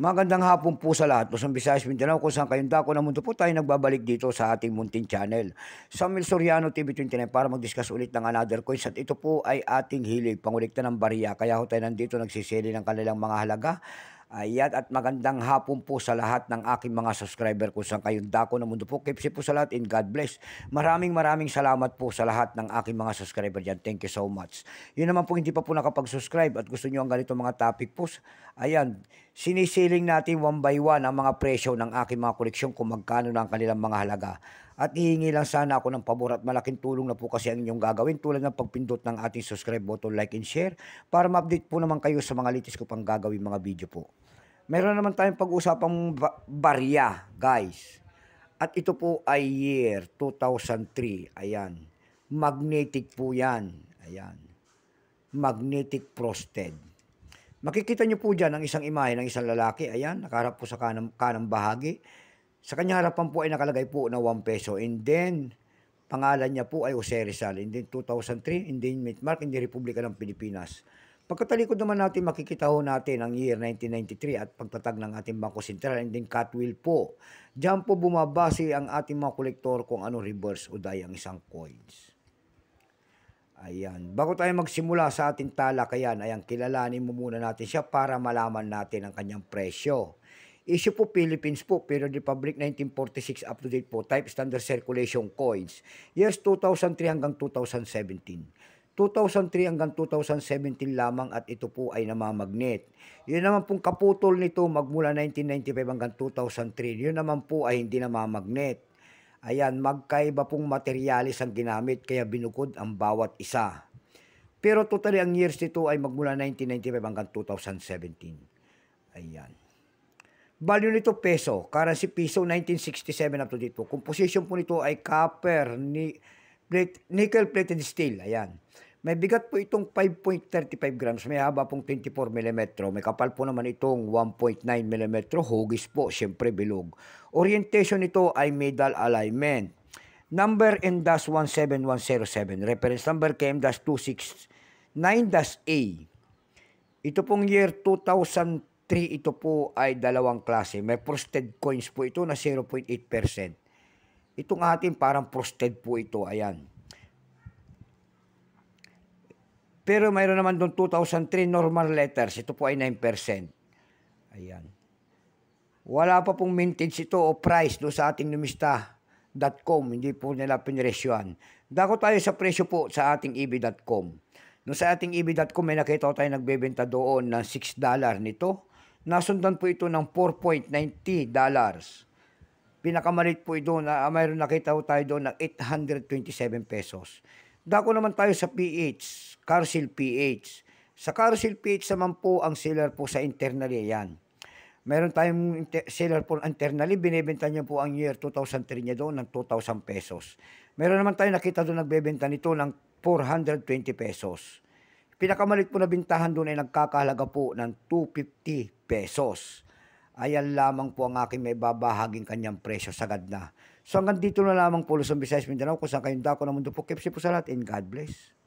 Magandang hapon po sa lahat. Luzon, Visayas, Mindanao, kung saan kayong dako ng mundo po tayo nagbabalik dito sa ating Muntin Channel. Samuel Soriano TV 29 para mag-discuss ulit ng another coins at ito po ay ating hilig, pangulikta ng bariya. Kaya ho tayo nandito nagsisili ng kanilang mga halaga Ayan, at magandang hapon po sa lahat ng aking mga subscriber kung saan kayong dako ng mundo po. Keep safe po sa lahat and God bless. Maraming maraming salamat po sa lahat ng aking mga subscriber dyan. Thank you so much. Yun naman po hindi pa po nakapag-subscribe at gusto nyo ang ganito mga topic po. Ayan, sinisiling natin one by one ang mga presyo ng aking mga koleksyon kung magkano na ang kanilang mga halaga. At hihingi lang sana ako ng pabor at malaking tulong na po kasi ang inyong gagawin tulad ng pagpindot ng ating subscribe button, like and share para ma-update po naman kayo sa mga latest ko pang gagawin mga video po. Meron naman tayong pag-usapang ba barya, guys. At ito po ay year 2003. Ayan. Magnetic po yan. Ayan. Magnetic frosted. Makikita nyo po dyan ang isang imahe ng isang lalaki. Ayan, nakaharap po sa kanang, kanang bahagi. Sa kanyang harapan po ay nakalagay po na 1 peso. And then, pangalan niya po ay Jose Rizal. And then, 2003, and endangerment mark in the Republika ng Pilipinas. Pagkatalikod naman natin, makikita ho natin ang year 1993 at pagtatag ng ating Bangko Sentral and then Catwill po. Diyan po bumabase ang ating mga kolektor kung ano reverse o dayang isang coins. Ayan. Bago tayo magsimula sa ating talakayan, ayan, kilalanin mo muna natin siya para malaman natin ang kanyang presyo. Issue po Philippines po, pero Republic 1946 up to date po, type standard circulation coins. Years 2003 hanggang 2017. 2003 hanggang 2017 lamang at ito po ay namamagnet. Yun naman pong kaputol nito magmula 1995 hanggang 2003, yun naman po ay hindi namamagnet. Ayan, magkaiba pong materyales ang ginamit kaya binukod ang bawat isa. Pero totally ang years nito ay magmula 1995 hanggang 2017. Ayan. Value nito peso, currency peso 1967 up to date po. Composition po nito ay copper, ni plate, nickel plated steel. Ayan. May bigat po itong 5.35 grams, may haba pong 24 mm, may kapal po naman itong 1.9 mm, hugis po, siyempre bilog. Orientation nito ay middle alignment. Number M-17107, reference number KM-269-A. Ito pong year 2000 3, ito po ay dalawang klase. May frosted coins po ito na 0.8%. Itong atin parang frosted po ito. Ayan. Pero mayroon naman doon 2003 normal letters. Ito po ay 9%. Ayan. Wala pa pong mintage ito o price do sa ating numista.com. Hindi po nila pinresyuan. Dako tayo sa presyo po sa ating eb.com. No, sa ating eb.com may nakita ko tayo nagbebenta doon ng $6 nito Nasundan po ito ng 4.90 dollars. Pinakamalit po ito na ah, mayroon nakita po tayo doon ng 827 pesos. Dako naman tayo sa PH, Carcel PH. Sa Carcel PH naman po ang seller po sa internally yan. Meron tayong seller po internally, binibenta niya po ang year 2003 niya doon ng 2,000 pesos. Meron naman tayo nakita doon nagbebenta nito ng 420 pesos. Pinakamalit po na bintahan doon ay nagkakahalaga po ng 250 pesos. Ayan lamang po ang aking may babahaging kanyang presyo sagad na. So hanggang dito na lamang po Luzon, Visayas, Mindanao. Kung saan kayong dako ng mundo po, keep po sa lahat and God bless.